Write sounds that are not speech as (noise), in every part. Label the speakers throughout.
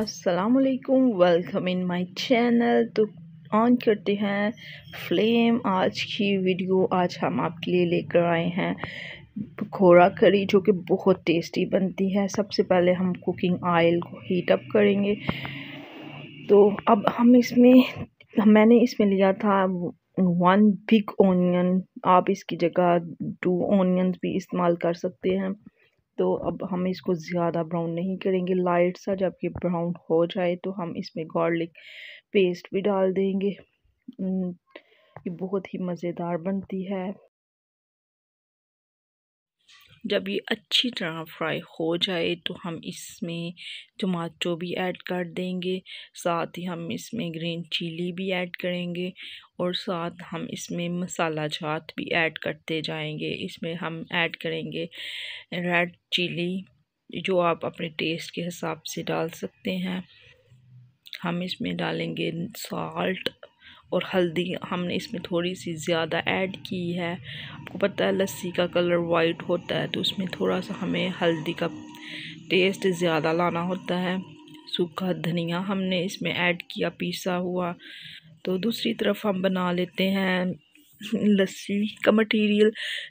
Speaker 1: असलकुम welcome in my channel तो on करते हैं फ्लेम आज की वीडियो आज हम आपके लिए लेकर आए हैं पकौड़ा करी जो कि बहुत टेस्टी बनती है सबसे पहले हम कुकिंग ऑयल को हीट अप करेंगे तो अब हम इसमें मैंने इसमें लिया था वन बिग ओनियन आप इसकी जगह टू ओनियंस भी इस्तेमाल कर सकते हैं तो अब हम इसको ज़्यादा ब्राउन नहीं करेंगे लाइट सा जब ये ब्राउन हो जाए तो हम इसमें गार्लिक पेस्ट भी डाल देंगे ये बहुत ही मज़ेदार बनती है जब ये अच्छी तरह फ्राई हो जाए तो हम इसमें टमाटो भी ऐड कर देंगे साथ ही हम इसमें ग्रीन चिली भी ऐड करेंगे और साथ हम इसमें मसाला जात भी ऐड करते जाएंगे इसमें हम ऐड करेंगे रेड चिली जो आप अपने टेस्ट के हिसाब से डाल सकते हैं हम इसमें डालेंगे साल्ट और हल्दी हमने इसमें थोड़ी सी ज़्यादा ऐड की है आपको पता है लस्सी का कलर वाइट होता है तो उसमें थोड़ा सा हमें हल्दी का टेस्ट ज़्यादा लाना होता है सूखा धनिया हमने इसमें ऐड किया पीसा हुआ तो दूसरी तरफ हम बना लेते हैं लस्सी का मटेरियल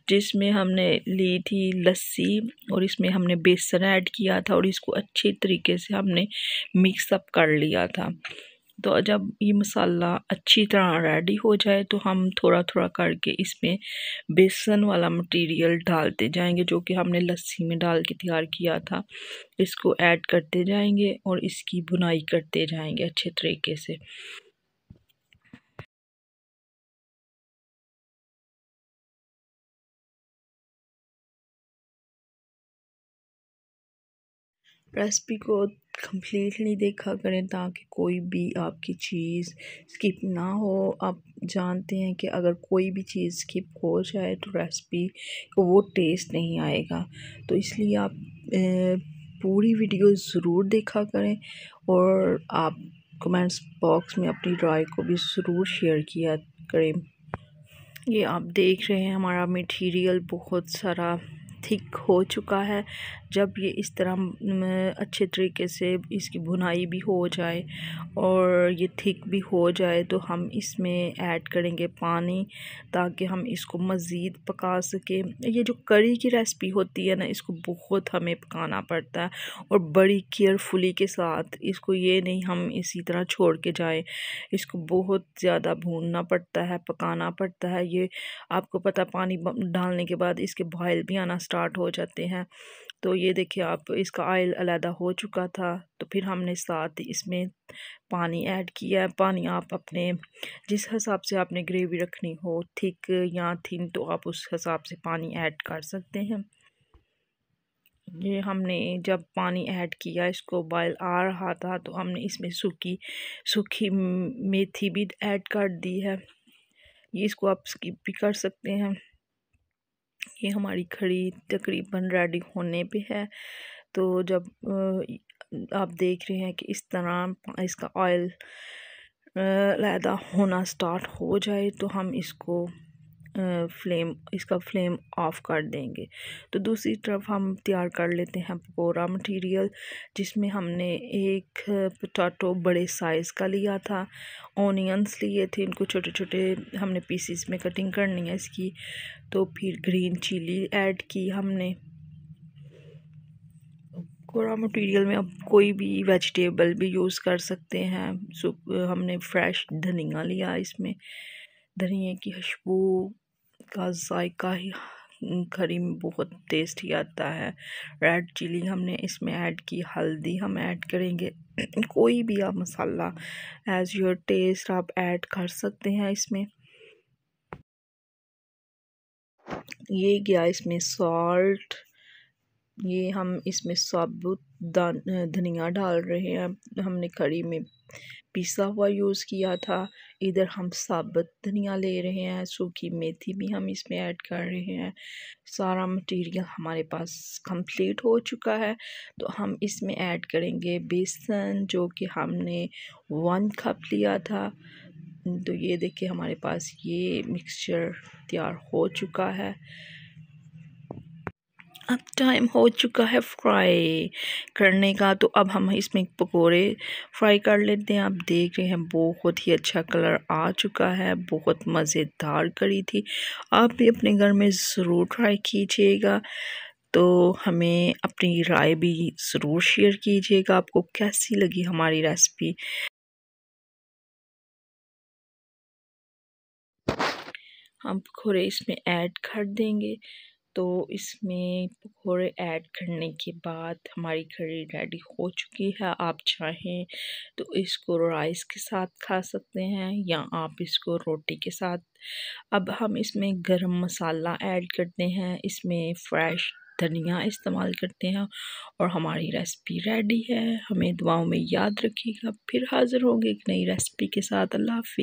Speaker 1: जिसमें हमने ली थी लस्सी और इसमें हमने बेसन ऐड किया था और इसको अच्छे तरीके से हमने मिक्सअप कर लिया था तो जब ये मसाला अच्छी तरह रेडी हो जाए तो हम थोड़ा थोड़ा करके इसमें बेसन वाला मटेरियल डालते जाएंगे जो कि हमने लस्सी में डाल के तैयार किया था इसको ऐड करते जाएंगे और इसकी बुनाई करते जाएंगे अच्छे तरीके से रेसिपी को कम्प्लीटली देखा करें ताकि कोई भी आपकी चीज़ स्किप ना हो आप जानते हैं कि अगर कोई भी चीज़ स्किप हो जाए तो रेसिपी को वो टेस्ट नहीं आएगा तो इसलिए आप पूरी वीडियो ज़रूर देखा करें और आप कमेंट्स बॉक्स में अपनी राय को भी ज़रूर शेयर किया करें ये आप देख रहे हैं हमारा मटेरियल बहुत सारा थिक हो चुका है जब ये इस तरह अच्छे तरीके से इसकी भुनाई भी हो जाए और ये थिक भी हो जाए तो हम इसमें ऐड करेंगे पानी ताकि हम इसको मज़ीद पका सकें ये जो करी की रेसिपी होती है ना इसको बहुत हमें पकाना पड़ता है और बड़ी केयरफुली के साथ इसको ये नहीं हम इसी तरह छोड़ के जाएँ इसको बहुत ज़्यादा भूनना पड़ता है पकाना पड़ता है ये आपको पता पानी डालने के बाद इसके बॉयल भी आना स्टार्ट हो जाते हैं तो ये देखिए आप इसका आयल अलहदा हो चुका था तो फिर हमने साथ इसमें पानी ऐड किया है पानी आप अपने जिस हिसाब से आपने ग्रेवी रखनी हो थिक या थिन तो आप उस हिसाब से पानी ऐड कर सकते हैं ये हमने जब पानी ऐड किया इसको बॉयल आ रहा था तो हमने इसमें सूखी सूखी मेथी भी ऐड कर दी है ये इसको आप स्किप भी कर सकते हैं ये हमारी खड़ी तकरीबन रेडी होने पे है तो जब आप देख रहे हैं कि इस तरह इसका ऑयल लैदा होना स्टार्ट हो जाए तो हम इसको फ्लेम इसका फ्लेम ऑफ़ कर देंगे तो दूसरी तरफ हम तैयार कर लेते हैं पकौड़ा मटेरियल जिसमें हमने एक पटाटो बड़े साइज़ का लिया था ऑनियंस लिए थे इनको छोटे छोटे हमने पीसीस में कटिंग करनी है इसकी तो फिर ग्रीन चिली ऐड की हमने कोरा मटेरियल में आप कोई भी वेजिटेबल भी यूज़ कर सकते हैं हमने फ्रेश धनिया लिया इसमें धनिया की खुशबू का जायका ही करी में बहुत टेस्टी आता है रेड चिली हमने इसमें ऐड की हल्दी हम ऐड करेंगे (clears throat) कोई भी आप मसाला एज़ योर टेस्ट आप ऐड कर सकते हैं इसमें ये गया इसमें सॉल्ट ये हम इसमें साबुत धनिया डाल रहे हैं हमने घड़ी में पिसा हुआ यूज़ किया था इधर हम साबुत धनिया ले रहे हैं सूखी मेथी भी हम इसमें ऐड कर रहे हैं सारा मटेरियल हमारे पास कंप्लीट हो चुका है तो हम इसमें ऐड करेंगे बेसन जो कि हमने वन कप लिया था तो ये देखिए हमारे पास ये मिक्सचर तैयार हो चुका है अब टाइम हो चुका है फ्राई करने का तो अब हम इसमें पकोड़े फ्राई कर लेते हैं आप देख रहे हैं बहुत ही अच्छा कलर आ चुका है बहुत मज़ेदार करी थी आप भी अपने घर में ज़रूर ट्राई कीजिएगा तो हमें अपनी राय भी ज़रूर शेयर कीजिएगा आपको कैसी लगी हमारी रेसिपी हम पकौड़े इसमें ऐड कर देंगे तो इसमें पकौड़े ऐड करने के बाद हमारी करी रेडी हो चुकी है आप चाहें तो इसको राइस के साथ खा सकते हैं या आप इसको रोटी के साथ अब हम इसमें गरम मसाला ऐड करते हैं इसमें फ्रेश धनिया इस्तेमाल करते हैं और हमारी रेसिपी रेडी है हमें दुआओं में याद रखिएगा फिर हाज़िर होंगे एक नई रेसिपी के साथ अल्लाह हाफि